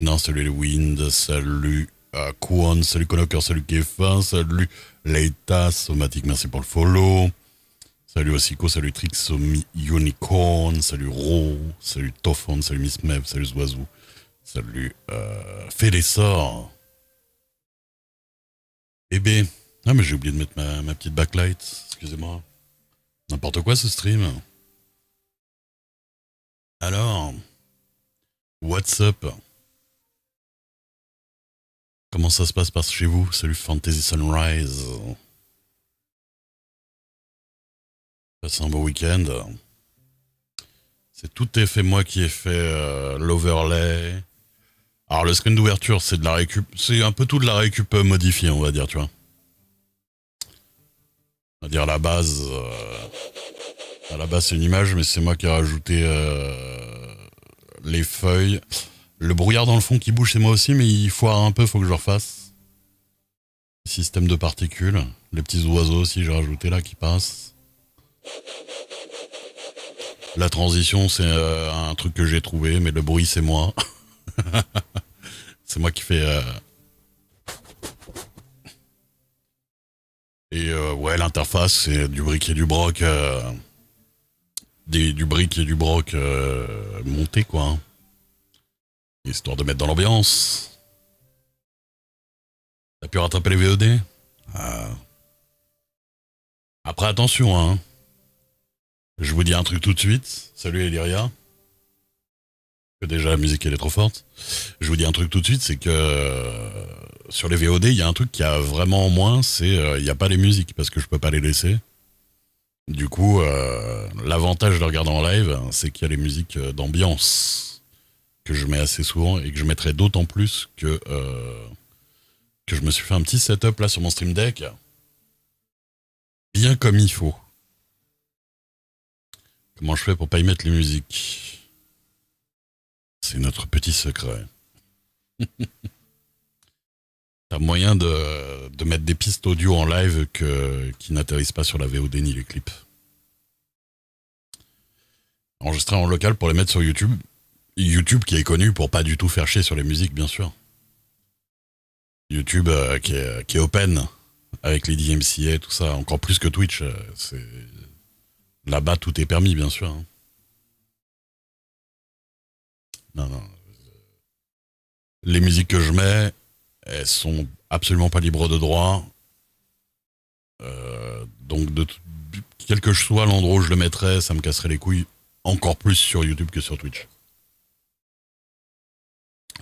Non, salut le Wind, salut à euh, salut Colocker, salut Kefin, salut Leita, Somatic, merci pour le follow. Salut Osiko, salut Trixomi Unicorn, salut Ro, salut Tofon, salut Miss Mev, salut Zoazou, salut euh, Félessor. Eh Bébé. Ben, ah, mais j'ai oublié de mettre ma, ma petite backlight, excusez-moi. N'importe quoi ce stream. Alors, what's up? Comment ça se passe par chez vous, Salut Fantasy Sunrise Passez un beau week-end. C'est tout est fait moi qui ai fait euh, l'overlay. Alors le screen d'ouverture, c'est de la récup, c'est un peu tout de la récup modifiée, on va dire, tu vois. On va dire la base, euh, à la base c'est une image, mais c'est moi qui ai rajouté euh, les feuilles. Le brouillard dans le fond qui bouge, c'est moi aussi, mais il foire un peu, faut que je refasse. Système de particules. Les petits oiseaux aussi, j'ai rajouté là, qui passent. La transition, c'est euh, un truc que j'ai trouvé, mais le bruit, c'est moi. c'est moi qui fais... Euh, et euh, ouais, l'interface, c'est du brick et du broc. du brick et du broc monté, quoi. Hein. Histoire de mettre dans l'ambiance. T'as pu rattraper les VOD ah. Après, attention, hein. Je vous dis un truc tout de suite. Salut Eliria. Que déjà la musique elle est trop forte. Je vous dis un truc tout de suite, c'est que euh, sur les VOD, il y a un truc qui a vraiment moins, c'est euh, il n'y a pas les musiques parce que je peux pas les laisser. Du coup, euh, l'avantage de regarder en live, hein, c'est qu'il y a les musiques d'ambiance que je mets assez souvent et que je mettrai d'autant plus que, euh, que je me suis fait un petit setup là sur mon Stream Deck. Bien comme il faut. Comment je fais pour pas y mettre les musiques C'est notre petit secret. un moyen de, de, mettre des pistes audio en live que, qui n'atterrissent pas sur la VOD ni les clips. Enregistrer en local pour les mettre sur YouTube, YouTube qui est connu pour pas du tout faire chier sur les musiques, bien sûr. YouTube euh, qui, est, open avec les DMCA, tout ça, encore plus que Twitch. Euh, c'est... Là-bas, tout est permis, bien sûr. Hein. Non, non. Les musiques que je mets, elles sont absolument pas libres de droit. Euh, donc, de quel que soit l'endroit où je le mettrais, ça me casserait les couilles encore plus sur YouTube que sur Twitch.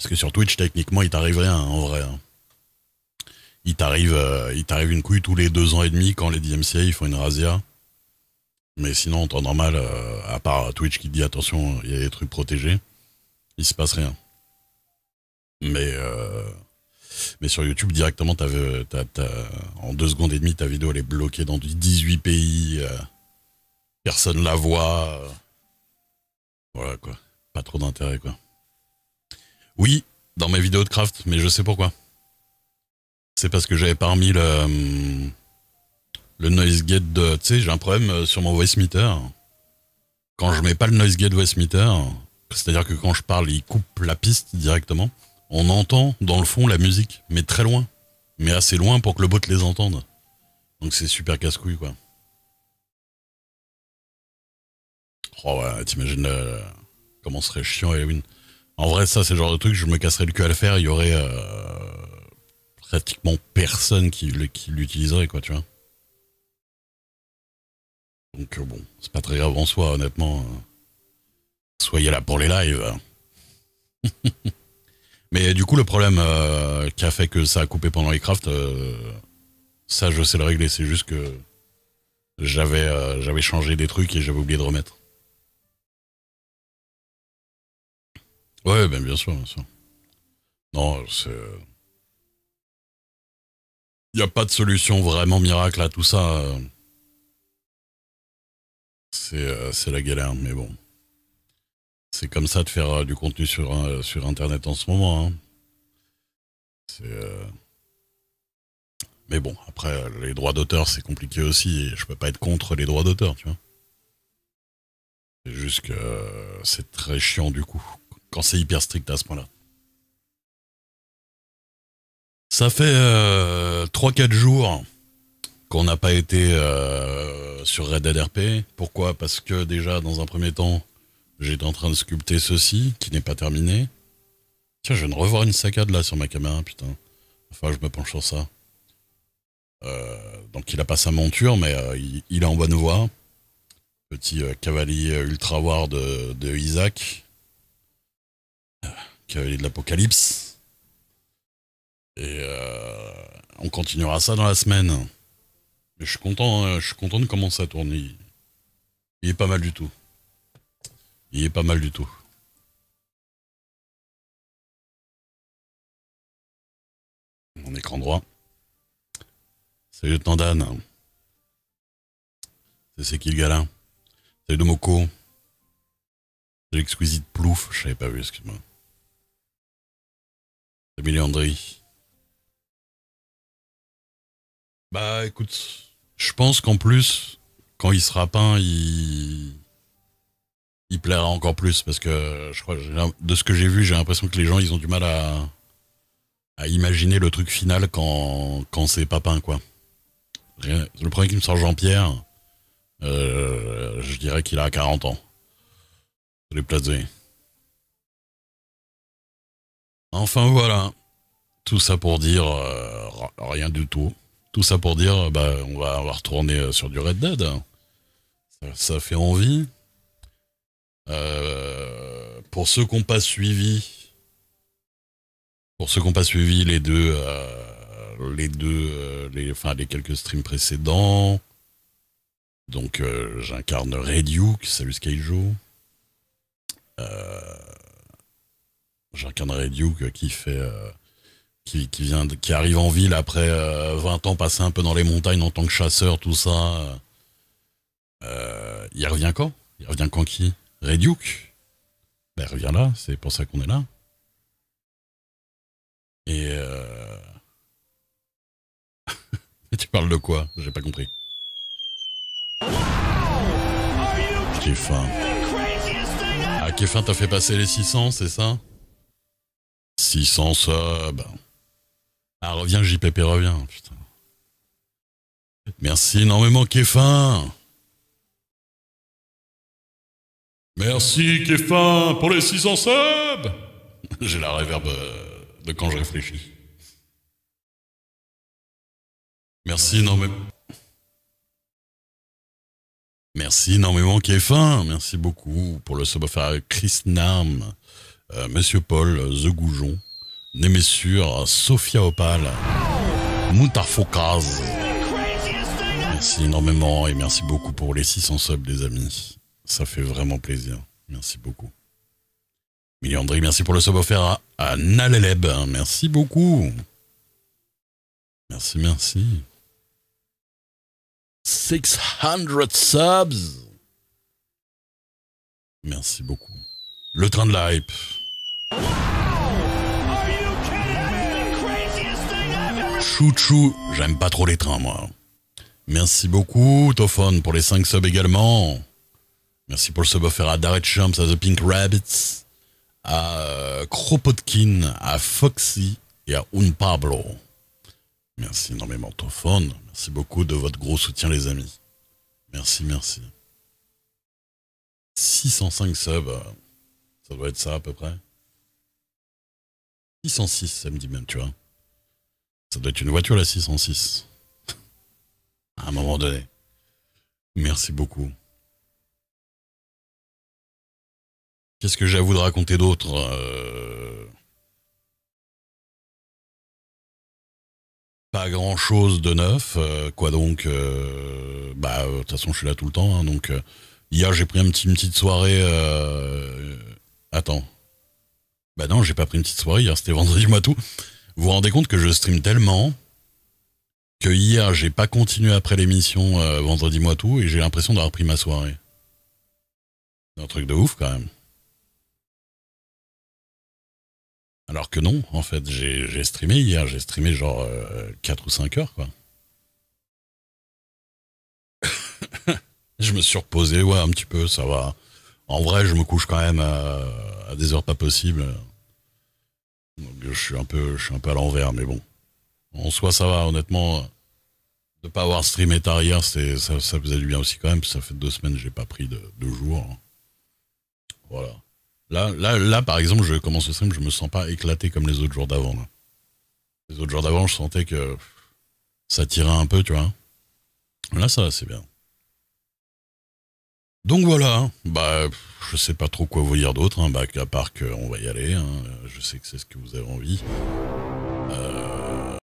Parce que sur Twitch, techniquement, il t'arrive rien, en vrai. Hein. Euh, il t'arrive, une couille tous les deux ans et demi quand les DMCA ils font une razzia. Mais sinon, en temps normal, euh, à part Twitch qui dit attention, il y a des trucs protégés, il se passe rien. Mais, euh, mais sur YouTube, directement, en deux secondes et demie, ta vidéo elle est bloquée dans 18 pays. personne la voit. voilà quoi. Pas trop d'intérêt quoi. Oui, dans mes vidéos de craft, mais je sais pourquoi. C'est parce que j'avais parmi le, le noise gate de... Tu sais, j'ai un problème euh, sur mon voice meter. Quand je mets pas le noise gate voice meter, c'est-à-dire que quand je parle, il coupe la piste directement. On entend dans le fond la musique, mais très loin. Mais assez loin pour que le bot les entende. Donc c'est super casse-couille, quoi. Oh ouais, t'imagines euh, comment serait chiant Halloween. En vrai, ça, c'est le genre de truc, je me casserais le cul à le faire. Il y aurait euh, pratiquement personne qui, l'utiliserait, quoi, tu vois. Donc, euh, bon, c'est pas très grave en soi, honnêtement. Euh, soyez là pour les lives. Mais du coup, le problème qui a fait que ça a coupé pendant les crafts, ça, je sais le régler. C'est juste que j'avais changé des trucs et j'avais oublié de remettre. Ouais, ben bien sûr, Non, c'est. Il euh, n'y a pas de solution vraiment miracle à tout ça. Euh. Euh, c'est la galère, mais bon. C'est comme ça de faire du contenu sur, sur Internet en ce moment. Hein. C'est. Mais bon, après, les droits d'auteur, c'est compliqué aussi. Et je peux pas être contre les droits d'auteur, tu vois. C'est juste que c'est très chiant du coup quand c'est hyper strict à ce point-là. Ça fait 3-4 euh, jours qu'on n'a pas été euh, sur Red RP. Pourquoi Parce que déjà, dans un premier temps, j'étais en train de sculpter ceci, qui n'est pas terminé. Tiens, je viens de revoir une saccade là sur ma caméra, putain. Enfin, je me penche sur ça. Euh, donc il a pas sa monture, mais il, est en bonne voie. Petit cavalier ultra war de Isaac. Cavalier de l'Apocalypse. Et euh, on continuera ça dans la semaine. je suis content, hein. je suis content de comment ça tourne. Il, est pas mal du tout. Il est pas mal du tout. Mon écran droit. Salut le Tandan. C'est Sekil Galin. Salut Domoko exquisite l'exquisite plouf, je savais pas vu, excuse-moi. Emily Landry. Bah écoute, je pense qu'en plus, quand il sera peint, il... il plaira encore plus parce que je crois, de ce que j'ai vu, j'ai l'impression que les gens, ils ont du mal à, imaginer le truc final quand, quand c'est pas peint, quoi. Le premier qui me sort Jean-Pierre, euh, je dirais qu'il a 40 ans. Enfin voilà, tout ça pour dire euh, rien du tout. Tout ça pour dire, euh, bah, on va, retourner euh, sur du Red Dead. Ça, fait envie. pour ceux qui n'ont pas suivi, pour ceux qui n'ont pas suivi les deux, les deux, les, enfin les quelques streams précédents. Donc j'incarne Red Duke, salut Skyjo. Jacques-André Duke euh, qui fait. Euh, qui, qui, vient, qui arrive en ville après 20 euh, ans passé un peu dans les montagnes en tant que chasseur, tout ça. il revient quand Il revient quand qui red Duke ben, il revient là, c'est pour ça qu'on est là. Et. tu parles de quoi J'ai pas compris. Wow Kéfin. Ah, Kéfin t'as fait passer les 600, c'est ça 600 subs. Ben. Ah, reviens, JPP, reviens. Putain. Merci énormément, Kéfin. Merci, Kéfin, pour les 600 subs. J'ai la réverbe euh, de quand je réfléchis. Merci énormément. Merci énormément, Kéfin. Merci beaucoup pour le sub Chris Nam. Euh, Monsieur Paul, The Goujon, Messieurs Sophia Opal, Moutafokaz Merci énormément et merci beaucoup pour les 600 subs, les amis. Ça fait vraiment plaisir. Merci beaucoup. Miliandri, merci pour le sub offert à, à Naleleb. Merci beaucoup. Merci, merci. 600 subs. Merci beaucoup. Le train de la hype. Chouchou, j'aime pas trop les trains, moi. Merci beaucoup, Tophon pour les 5 subs également. Merci pour le sub offert à Darret Champs, à The Pink Rabbits, à euh, Kropotkin, à Foxy et à Un Pablo. Merci énormément, Tophone. Merci beaucoup de votre gros soutien, les amis. Merci, merci. 605 subs, euh, ça doit être ça à peu près. 606, ça me dit même, tu vois. Ça doit être une voiture, la 606. à un moment donné. Merci beaucoup. Qu'est-ce que j'ai à vous de raconter d'autre euh? Pas grand-chose de neuf. Euh, quoi donc euh, Bah, de toute façon, je suis là tout le temps. Hein, donc, hier, j'ai pris un petit, une petite soirée. Attends. Bah non, j'ai pas pris une petite soirée hier, c'était vendredi moi tout. Vous vous rendez compte que je stream tellement que hier, j'ai pas continué après l'émission euh, vendredi moi tout et j'ai l'impression d'avoir pris ma soirée. C'est un truc de ouf quand même. Alors que non, en fait, j'ai streamé hier, j'ai streamé genre 4 euh, ou 5 heures quoi. je me suis reposé, ouais, un petit peu, ça va. En vrai, je me couche quand même euh, à, des heures pas possibles. je suis un peu, je suis un peu à l'envers, mais bon. En soi, ça va, honnêtement. Euh, de pas avoir streamé tard hier, ça, ça faisait du bien aussi quand même. Ça fait deux semaines que j'ai pas pris de, de jours. Voilà. Là, là, là, par exemple, je commence le stream, je me sens pas éclaté comme les autres jours d'avant. Les autres jours d'avant, je sentais que ça tirait un peu, tu vois. Là, ça, c'est bien. Donc voilà, hein. bah, je sais pas trop quoi vous dire d'autre, hein. bah, à part qu'on va y aller, hein. je sais que c'est ce que vous avez envie. Euh,